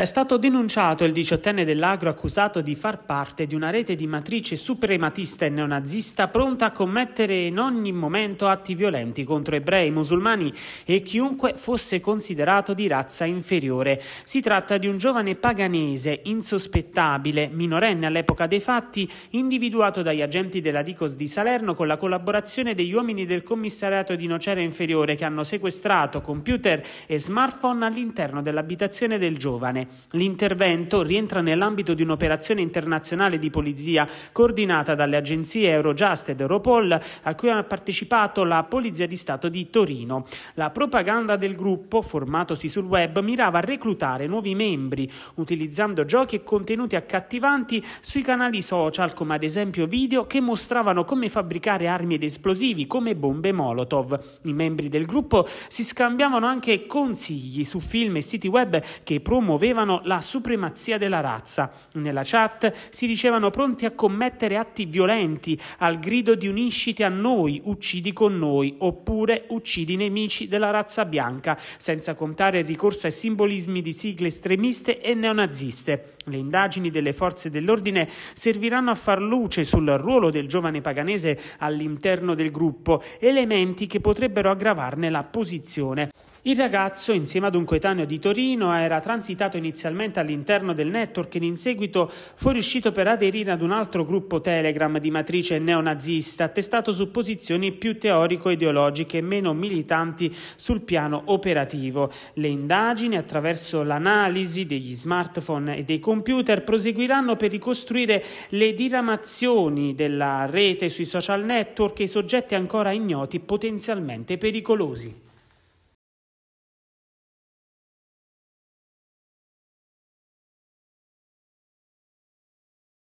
È stato denunciato il diciottenne dell'Agro accusato di far parte di una rete di matrice suprematista e neonazista pronta a commettere in ogni momento atti violenti contro ebrei, musulmani e chiunque fosse considerato di razza inferiore. Si tratta di un giovane paganese, insospettabile, minorenne all'epoca dei fatti, individuato dagli agenti della Dicos di Salerno con la collaborazione degli uomini del commissariato di Nocera Inferiore che hanno sequestrato computer e smartphone all'interno dell'abitazione del giovane. L'intervento rientra nell'ambito di un'operazione internazionale di polizia coordinata dalle agenzie Eurojust ed Europol a cui ha partecipato la Polizia di Stato di Torino. La propaganda del gruppo, formatosi sul web, mirava a reclutare nuovi membri utilizzando giochi e contenuti accattivanti sui canali social come ad esempio video che mostravano come fabbricare armi ed esplosivi come bombe Molotov. I membri del gruppo si scambiavano anche consigli su film e siti web che promuovevano riconoscevano la supremazia della razza. Nella chat si dicevano pronti a commettere atti violenti al grido di unisciti a noi, uccidi con noi, oppure uccidi i nemici della razza bianca, senza contare il ricorso ai simbolismi di sigle estremiste e neonaziste. Le indagini delle forze dell'ordine serviranno a far luce sul ruolo del giovane paganese all'interno del gruppo, elementi che potrebbero aggravarne la posizione. Il ragazzo, insieme ad un coetaneo di Torino, era transitato inizialmente all'interno del network e in seguito fu riuscito per aderire ad un altro gruppo Telegram di matrice neonazista, attestato su posizioni più teorico-ideologiche e meno militanti sul piano operativo. Le indagini, attraverso l'analisi degli smartphone e dei computer, proseguiranno per ricostruire le diramazioni della rete sui social network e i soggetti ancora ignoti potenzialmente pericolosi.